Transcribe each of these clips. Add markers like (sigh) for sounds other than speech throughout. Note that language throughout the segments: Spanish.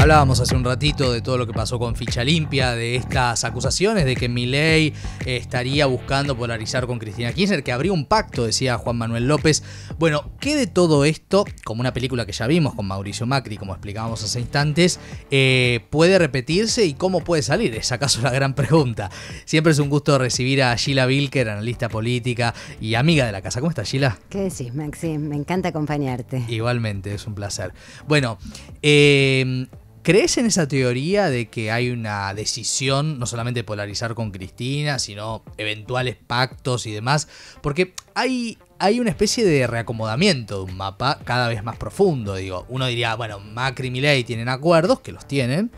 Hablábamos hace un ratito de todo lo que pasó con Ficha Limpia, de estas acusaciones de que Milei eh, estaría buscando polarizar con Cristina Kirchner, que abrió un pacto, decía Juan Manuel López. Bueno, ¿qué de todo esto, como una película que ya vimos con Mauricio Macri, como explicábamos hace instantes, eh, puede repetirse y cómo puede salir? Es acaso la gran pregunta. Siempre es un gusto recibir a Sheila Vilker, analista política y amiga de la casa. ¿Cómo estás, Sheila? ¿Qué decís, Maxi? Me encanta acompañarte. Igualmente, es un placer. Bueno, eh, ¿Crees en esa teoría de que hay una decisión, no solamente polarizar con Cristina, sino eventuales pactos y demás? Porque hay, hay una especie de reacomodamiento de un mapa cada vez más profundo. Digo, uno diría, bueno, Macri y Milei tienen acuerdos, que los tienen,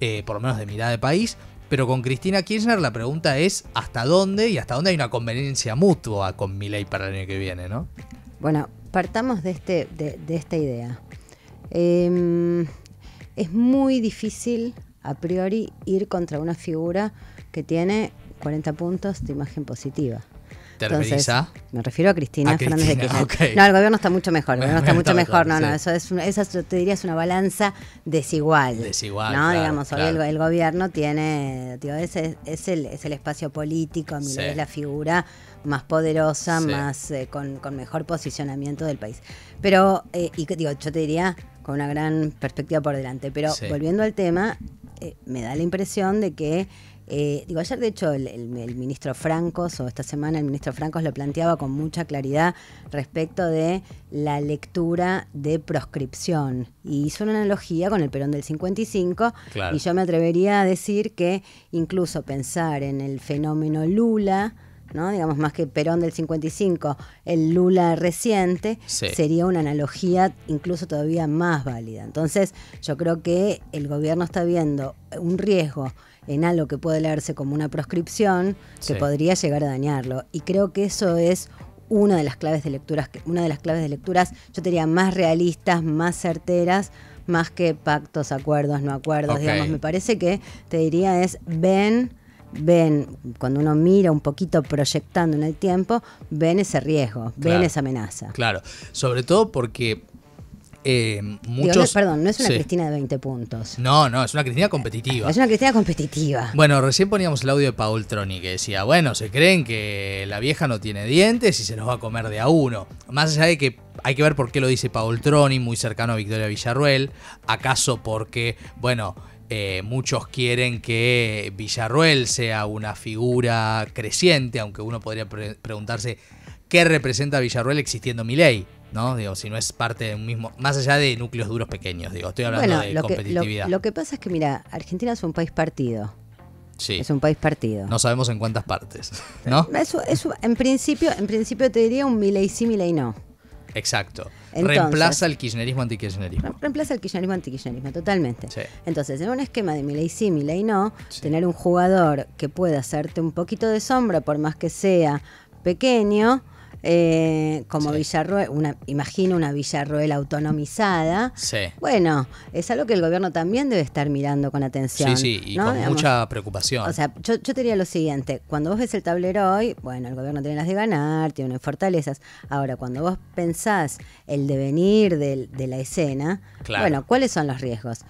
eh, por lo menos de mirada de país, pero con Cristina Kirchner la pregunta es hasta dónde y hasta dónde hay una conveniencia mutua con Milei para el año que viene, ¿no? Bueno, partamos de, este, de, de esta idea. Eh es muy difícil a priori ir contra una figura que tiene 40 puntos de imagen positiva. ¿Te Entonces, Me refiero a Cristina, Fernández de Kirchner. No, el gobierno está mucho mejor. El está, mucho mejor. no, no, eso es esa te diría es una balanza desigual. Desigual. No, digamos, el, gobierno tiene, es el, espacio político, es la figura más poderosa, más eh, con, con, mejor posicionamiento del país. Pero, eh, y digo, yo te diría, con una gran perspectiva por delante. Pero volviendo al tema, eh, me da la impresión de que, eh, digo, ayer de hecho el, ministro Francos, o esta semana el ministro Francos lo planteaba con mucha claridad respecto de la lectura de proscripción. Y hizo una analogía con el Perón del 55, y yo me atrevería a decir que incluso pensar en el fenómeno Lula, digamos más que Perón del 55, el Lula reciente, sería una analogía incluso todavía más válida. Entonces yo creo que el gobierno está viendo un riesgo en algo que puede leerse como una proscripción que podría llegar a dañarlo. Y creo que eso es una de las claves de lecturas, una de las claves de lecturas, yo te diría más realistas, más certeras, más que pactos, acuerdos, no acuerdos, digamos. Me parece que te diría es ven ven, cuando uno mira un poquito proyectando en el tiempo, ven ese riesgo, ven esa amenaza. Claro, sobre todo porque eh, muchos... no, perdón, no es una Cristina de 20 puntos. No, no, es una Cristina competitiva. Es una Cristina competitiva. Bueno, recién poníamos el audio de Paul Troni que decía, bueno, se creen que la vieja no tiene dientes y se los va a comer de a uno. Más allá de que hay que ver por qué lo dice Paul Troni, muy cercano a Victoria Villarruel. ¿Acaso porque, bueno... Eh, muchos quieren que Villarruel sea una figura creciente, aunque uno podría preguntarse qué representa Villarruel existiendo Milei. ¿no? Digo, si no es parte de un mismo, más allá de núcleos duros pequeños, digo, estoy hablando de competitividad. lo, que pasa es que, mira, Argentina es un país partido. Sí. Es un país partido. No sabemos en cuántas partes, (laughs) ¿no? Eso, en principio, en principio te diría un Milei sí, Milei no. Exacto. reemplaza el kirchnerismo antikirchnerismo. Reemplaza el kirchnerismo antikirchnerismo, totalmente. Entonces, en un esquema de Milei sí, y no, tener un jugador que pueda hacerte un poquito de sombra, por más que sea pequeño, eh, como Villarruel, Villarroel, una, imagino una Villarroel autonomizada. Sí. Bueno, es algo que el gobierno también debe estar mirando con atención. Sí, sí, y con mucha preocupación. O sea, yo, te diría lo siguiente, cuando vos ves el tablero hoy, bueno, el gobierno tiene las de ganar, tiene unas fortalezas. Ahora, cuando vos pensás el devenir de, la escena, bueno, ¿cuáles son los riesgos?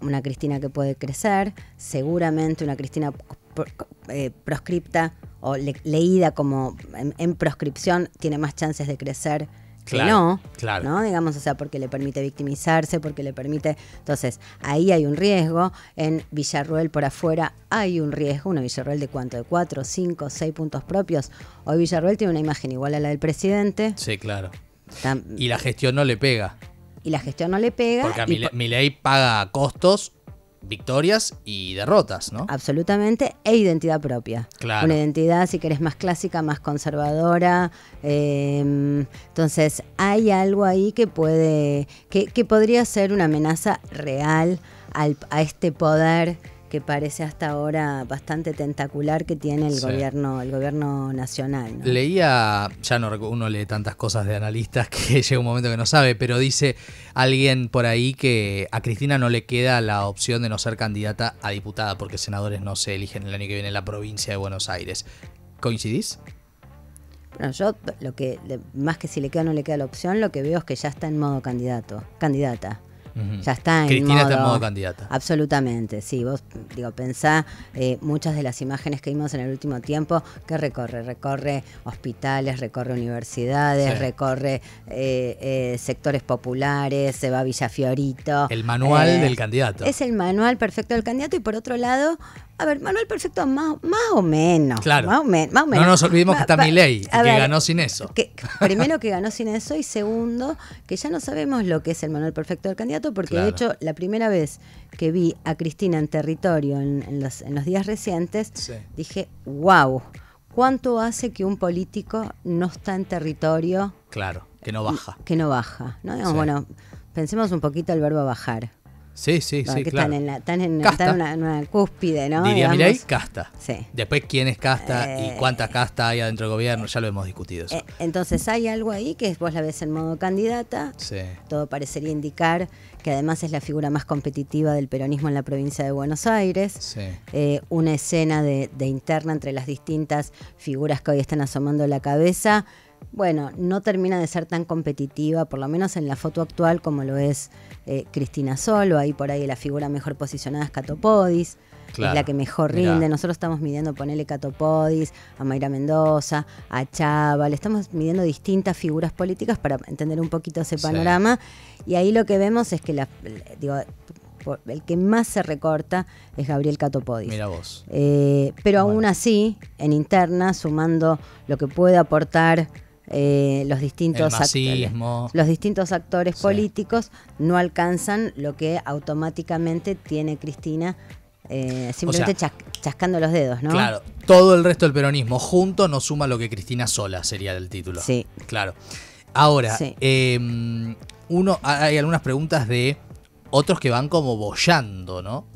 Una Cristina que puede crecer, seguramente una Cristina eh, proscripta o leída como en, proscripción tiene más chances de crecer que no, claro. digamos, o sea, porque le permite victimizarse, porque le permite, entonces ahí hay un riesgo, en Villarruel por afuera hay un riesgo, una Villarruel de cuánto, de cuatro cinco seis puntos propios, hoy Villarruel tiene una imagen igual a la del presidente. Sí, claro. y la gestión no le pega. Y la gestión no le pega. Porque a paga costos victorias y derrotas, ¿no? Absolutamente, e identidad propia. Claro. Una identidad, si querés, más clásica, más conservadora. Em, entonces, hay algo ahí que puede, que, que podría ser una amenaza real al, a este poder parece hasta ahora bastante tentacular que tiene el gobierno el gobierno nacional. Leía, ya no uno lee tantas cosas de analistas que (laughs) llega un momento que no sabe, pero dice alguien por ahí que a Cristina no le queda la opción de no ser candidata a diputada porque senadores no se eligen el año que viene en la provincia de Buenos Aires. ¿Coincidís? Bueno, yo lo que más que si le queda o no le queda la opción, lo que veo es que ya está en modo candidato, candidata. Ya está en Cristina modo, está en modo candidata. Absolutamente, sí. Vos, digo, pensá eh, muchas de las imágenes que vimos en el último tiempo, que recorre? Recorre hospitales, recorre universidades, recorre eh, eh, sectores populares, se va a Villafiorito. El manual del candidato. Es el manual perfecto del candidato y por otro lado, a ver, Manuel Perfecto, más, o menos. Claro. Más o, menos. No nos olvidemos que está ley que ganó sin eso. primero, que ganó sin eso. Y segundo, que ya no sabemos lo que es el Manuel Perfecto del candidato, porque de hecho, la primera vez que vi a Cristina en territorio en, los, días recientes, dije, wow, ¿cuánto hace que un político no está en territorio? Claro, que no baja. Que no baja. Bueno, pensemos un poquito el verbo bajar. Sí, sí, sí. claro. Están en, una, cúspide, ¿no? Diría Mirai, casta. Sí. Después, ¿quién es casta y eh, cuánta eh, casta hay adentro del eh, gobierno? Ya lo hemos discutido. entonces, hay algo ahí que vos la ves en modo candidata. Sí. Todo parecería indicar que además es la figura más competitiva del peronismo en la provincia de Buenos Aires. Sí. una escena de, de interna entre las distintas figuras que hoy están asomando la cabeza bueno, no termina de ser tan competitiva, por lo menos en la foto actual, como lo es eh, Cristina Solo, ahí por ahí la figura mejor posicionada es Catopodis. es la que mejor rinde. Nosotros estamos midiendo, ponele Catopodis, a Mayra Mendoza, a Chaval, estamos midiendo distintas figuras políticas para entender un poquito ese panorama. Y ahí lo que vemos es que el que más se recorta es Gabriel Catopodis. Mira vos. Eh, pero aún así, en interna, sumando lo que puede aportar eh, los, distintos actores, los distintos actores políticos no alcanzan lo que automáticamente tiene Cristina eh, simplemente chascando los dedos, ¿no? Claro, todo el resto del peronismo junto no suma lo que Cristina sola sería del título. Sí. Claro. Ahora, em, uno, hay algunas preguntas de otros que van como bollando, ¿no?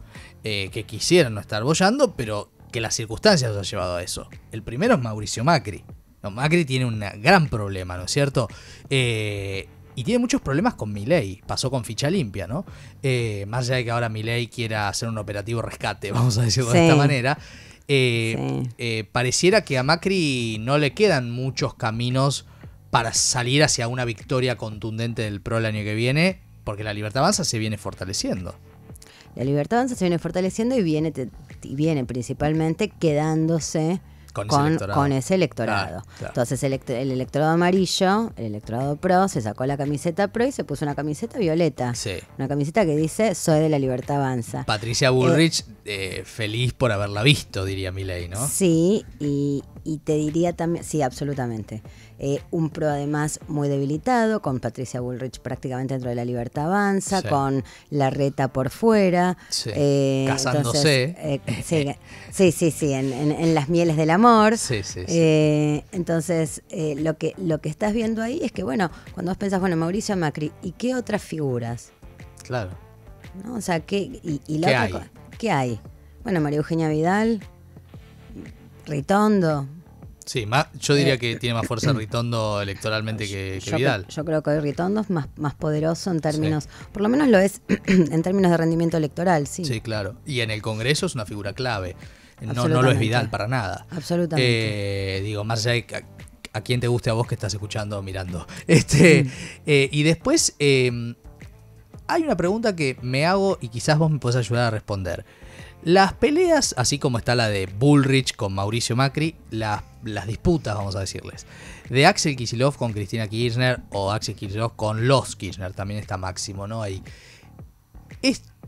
Eh, que quisieran no estar bollando, pero que las circunstancias los han llevado a eso. El primero es Mauricio Macri. Macri tiene un gran problema, ¿no es cierto? Eh, y tiene muchos problemas con Milei. Pasó con ficha limpia, ¿no? Eh, más allá de que ahora Milei quiera hacer un operativo rescate, (laughs) vamos a decirlo de esta manera. Eh, pareciera que a Macri no le quedan muchos caminos para salir hacia una victoria contundente del PRO el año que viene, porque la libertad avanza se viene fortaleciendo. La libertad avanza se viene fortaleciendo y viene, y viene principalmente quedándose con, ese electorado. Entonces el, electorado amarillo, el electorado pro, se sacó la camiseta pro y se puso una camiseta violeta. Una camiseta que dice Soy de la libertad avanza. Patricia eh, Bullrich, eh, feliz por haberla visto, diría Milei, ¿no? Sí, y, y te diría también, sí, absolutamente. Eh, un PRO además muy debilitado, con Patricia Bullrich prácticamente dentro de la libertad avanza, con la reta por fuera. Sí. Eh, Casándose. Eh, sí, sí, sí, en, las mieles del amor. Sí, sí, entonces, lo, que, lo que estás viendo ahí es que, bueno, cuando vos pensás, bueno, Mauricio Macri, ¿y qué otras figuras? Claro. O sea, ¿qué, y, ¿qué hay? Bueno, María Eugenia Vidal, Ritondo, Sí, más, yo diría que eh, tiene más fuerza (coughs) Ritondo electoralmente que, Vidal. Yo creo que hoy Ritondo es más, más poderoso en términos, por lo menos lo es (clears throat) en términos de rendimiento electoral, sí. Sí, claro. Y en el Congreso es una figura clave. No, lo es Vidal para nada. Absolutamente. Eh, digo, más allá de a, quién quien te guste a vos que estás escuchando o mirando. (laughs) Este, mm. eh, y después, hay una pregunta que me hago y quizás vos me podés ayudar a responder. Las peleas, así como está la de Bullrich con Mauricio Macri, las, las disputas, vamos a decirles, de Axel Kisilov con Cristina Kirchner o Axel Kisilov con los Kirchner, también está máximo, ¿no? ¿Es,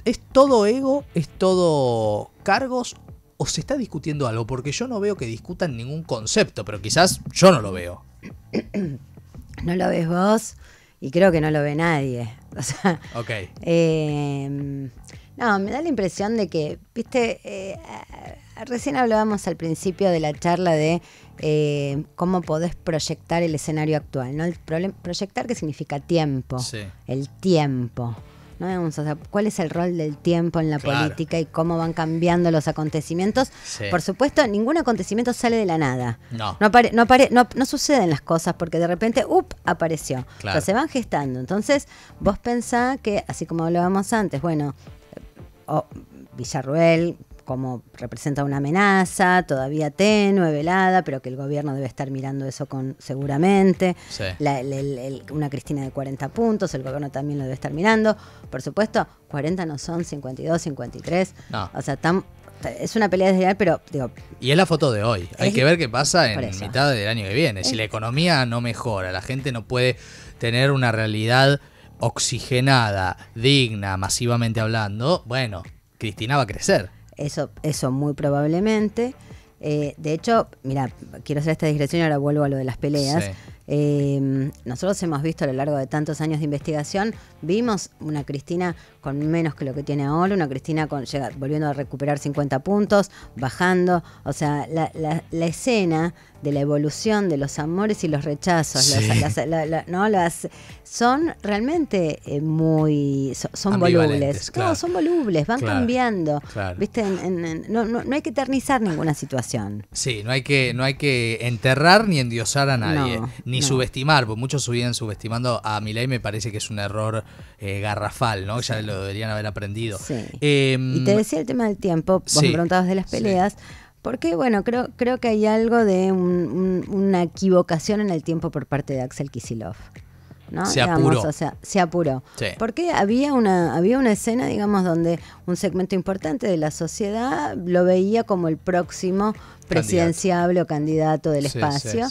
¿Es todo ego? ¿Es todo cargos? ¿O se está discutiendo algo? Porque yo no veo que discutan ningún concepto, pero quizás yo no lo veo. (clears throat) No lo ves vos y creo que no lo ve nadie. (laughs) O sea, ok. Em, no, me da la impresión de que, viste, eh, recién hablábamos al principio de la charla de eh, cómo podés proyectar el escenario actual, ¿no? El proyectar ¿qué significa tiempo, el tiempo. ¿no? ¿Cuál es el rol del tiempo en la política y cómo van cambiando los acontecimientos? Por supuesto, ningún acontecimiento sale de la nada. No. No, no, no, suceden las cosas porque de repente, ¡up!, apareció. Claro. se van gestando. Entonces, vos pensás que, así como hablábamos antes, bueno, oh, Villarruel como representa una amenaza, todavía tenue, velada, pero que el gobierno debe estar mirando eso con seguramente. una Cristina de 40 puntos, el gobierno también lo debe estar mirando. Por supuesto, 40 no son, 52, 53. No. O sea, es una pelea desleal, pero digo... Y es la foto de hoy. Hay que ver qué pasa en mitad del año que viene. si la economía no mejora, la gente no puede tener una realidad oxigenada, digna, masivamente hablando, bueno, Cristina va a crecer. Eso, eso muy probablemente. Eh, de hecho, mira, quiero hacer esta discreción y ahora vuelvo a lo de las peleas. Em, nosotros hemos visto a lo largo de tantos años de investigación, vimos una Cristina con menos que lo que tiene ahora, una Cristina con, llega, volviendo a recuperar 50 puntos, bajando. O sea, la, la escena de la evolución de los amores y los rechazos. ¿no? las, son realmente eh, muy. son volubles. Claro. son volubles, van cambiando. ¿Viste? no, hay que eternizar ninguna situación. Sí, no hay que, no hay que enterrar ni endiosar a nadie, ni subestimar, porque muchos subían subestimando a Milei, me parece que es un error eh, garrafal, ¿no? Ya lo deberían haber aprendido. Em, y te decía el tema del tiempo, vos me preguntabas de las peleas. Porque, bueno, creo, creo que hay algo de una equivocación en el tiempo por parte de Axel Kisilov. ¿no? Se apuró. se apuró. Porque había una, había una escena, digamos, donde un segmento importante de la sociedad lo veía como el próximo presidenciable o candidato del espacio.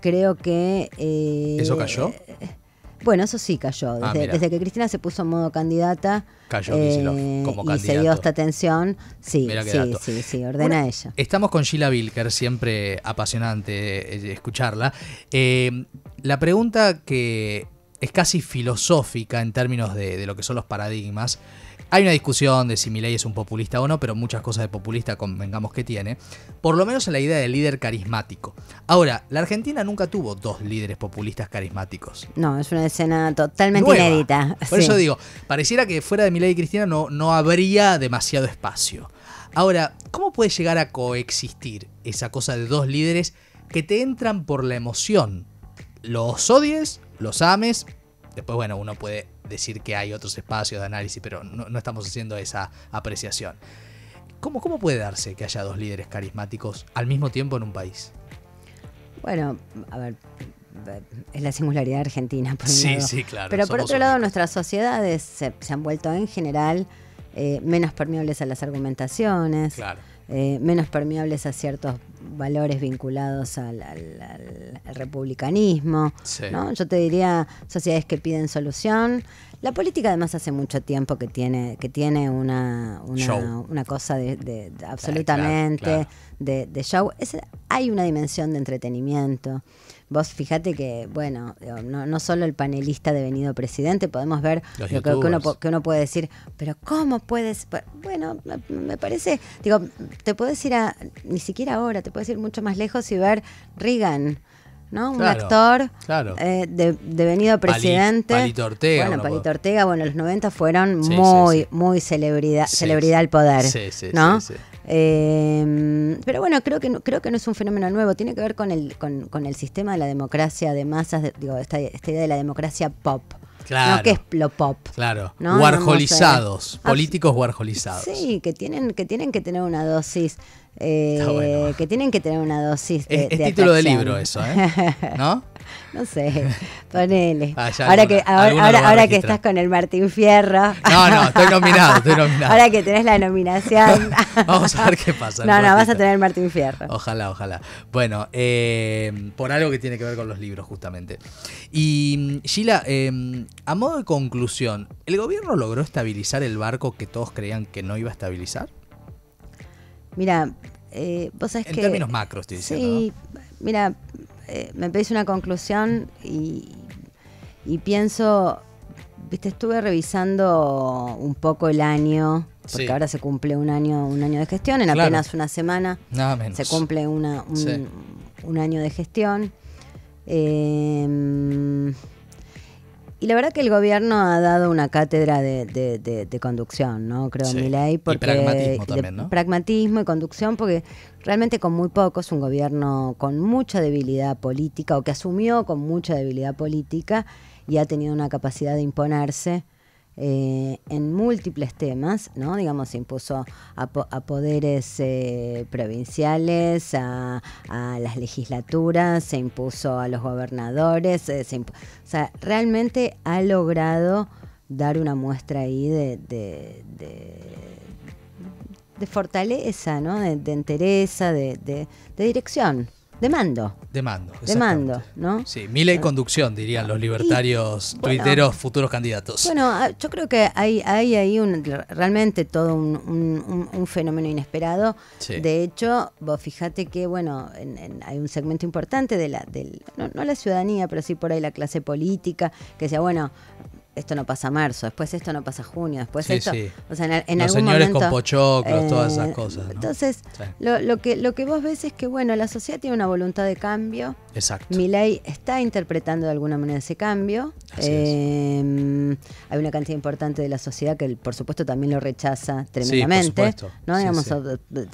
Creo que... Eh, ¿Eso cayó? Eh, bueno, eso sí cayó. Ah, desde, que Cristina se puso en modo candidata cayó eh, como candidata. y se dio esta atención, sí, sí, sí, ordena ella. Estamos con Sheila Bilker, siempre apasionante eh, escucharla. Eh, la pregunta que es casi filosófica en términos de, lo que son los paradigmas. Hay una discusión de si Milei es un populista o no, pero muchas cosas de populista convengamos que tiene. Por lo menos en la idea del líder carismático. Ahora, la Argentina nunca tuvo dos líderes populistas carismáticos. No, es una escena totalmente inédita. Por eso digo, pareciera que fuera de Milei y Cristina no, no habría demasiado espacio. Ahora, ¿cómo puede llegar a coexistir esa cosa de dos líderes que te entran por la emoción? ¿Los odies los ames. Después, bueno, uno puede decir que hay otros espacios de análisis, pero no, estamos haciendo esa apreciación. ¿Cómo, ¿Cómo puede darse que haya dos líderes carismáticos al mismo tiempo en un país? Bueno, a ver, es la singularidad argentina. Por sí, sí, claro. Pero por otro lado, nuestras sociedades se, han vuelto en general eh, menos permeables a las argumentaciones. Claro. Eh, menos permeables a ciertos valores vinculados al, republicanismo. Yo te diría sociedades que piden solución. La política además hace mucho tiempo que tiene, que tiene una, cosa de, eh, absolutamente De, de, show. hay una dimensión de entretenimiento. Vos fíjate que, bueno, no, solo el panelista devenido presidente, podemos ver lo que, uno, que, uno, puede decir, pero ¿cómo puedes? Bueno, me parece, digo, te puedes ir a, ni siquiera ahora, te puedes ir mucho más lejos y ver Reagan. ¿no? un actor eh, devenido presidente. Palito Ortega. Bueno, Palito Ortega, bueno, los 90 fueron muy, muy celebridad, celebridad al poder, ¿no? Em, pero bueno, creo que, creo que no es un fenómeno nuevo, tiene que ver con el, con, el sistema de la democracia de masas, digo, esta, idea de la democracia pop. Claro. No que es lo pop. Claro. Ah, políticos guarjolizados Sí, que tienen, que tienen que tener una dosis. Eh, que tienen que tener una dosis. De, es, título de libro eso, ¿eh? ¿No? (laughs) (laughs) No sé, ponele. Ah, ahora que, ahora, que estás con el Martín Fierro. No, no, estoy nominado, (laughs) ahora que tenés la nominación. (laughs) Vamos a ver qué pasa. No, no, vas a tener Martín Fierro. Ojalá, ojalá. Bueno, eh, por algo que tiene que ver con los libros, justamente. Y Sheila, em, a modo de conclusión, ¿el gobierno logró estabilizar el barco que todos creían que no iba a estabilizar? Mira, eh, vos sabés que. En términos macros, estoy diciendo. Sí, mira, eh, me pedís una conclusión y, pienso, viste, estuve revisando un poco el año, porque ahora se cumple un año, un año de gestión, en apenas una semana se cumple un, año de gestión. Em, y la verdad que el gobierno ha dado una cátedra de, de, conducción, ¿no? Creo, mi ley, Porque, pragmatismo Pragmatismo y conducción, porque realmente con muy pocos es un gobierno con mucha debilidad política, o que asumió con mucha debilidad política y ha tenido una capacidad de imponerse eh, en múltiples temas, ¿no? Digamos, se impuso a, poderes eh, provinciales, a, las legislaturas, se impuso a los gobernadores, eh, o sea, realmente ha logrado dar una muestra ahí de, de, fortaleza, ¿no? De, entereza, de dirección. Demando. Demando, De mando. ¿no? Sí, mi ley conducción, dirían los libertarios, tuiteros, futuros candidatos. Bueno, ah, yo creo que hay, ahí un, realmente todo un, fenómeno inesperado. De hecho, vos fijate que, bueno, hay un segmento importante de la, del, no, la ciudadanía, pero sí por ahí la clase política, que sea bueno, esto no pasa marzo, después esto no pasa junio, después esto. O sea, en, en Los señores con pochoclos, todas esas eh, cosas. Entonces, lo, que, lo que vos ves es que, bueno, la sociedad tiene una voluntad de cambio. Exacto. ley está interpretando de alguna manera ese cambio. Em, hay una cantidad importante de la sociedad que, por supuesto, también lo rechaza tremendamente. Por ¿no?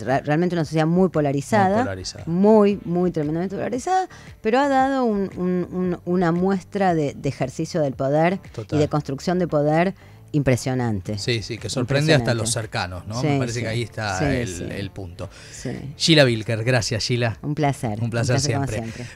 realmente una sociedad muy polarizada, muy Muy, tremendamente polarizada, pero ha dado una muestra de, ejercicio del poder y de construcción de poder impresionante. Sí, sí, que sorprende hasta los cercanos, ¿no? Me parece que ahí está el, punto. Sheila Vilker, gracias Sheila. Un placer. Un placer, un placer siempre.